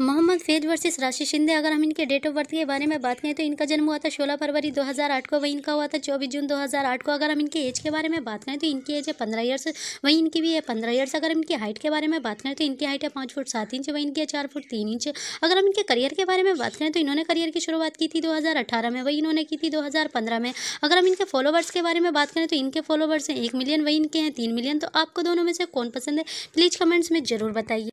Mohammad Faiz versus राशि शिंदे अगर हम इनके डेट ऑफ बर्थ के बारे में बात करें तो इनका जन्म हुआ था 16 फरवरी 2008 को वही इनका हुआ था 24 जून 2008 को अगर हम इनके एज के बारे में बात करें तो इनकी एज है पंद्रह ईयर्स वहीं इनकी भी है पंद्रह ईयर्स अगर इनकी हाइट के बारे में बात करें तो इनकी हाइट है पाँच फुट सात इंच वहीं इनकी है चार फुट तीन इंच अगर हम इनके करियर के बारे में बात करें तो इन्होंने करियर की शुरुआत की थी दो में वही इन्होंने की थी दो में अगर हम इनके फॉलोवर्स के बारे में बात करें तो इनके फॉलोवर्स हैं एक मिलियन वही इनके हैं तीन मिलियन तो आपको दोनों में से कौन पसंद है प्लीज़ कमेंट्स में ज़रूर बताइए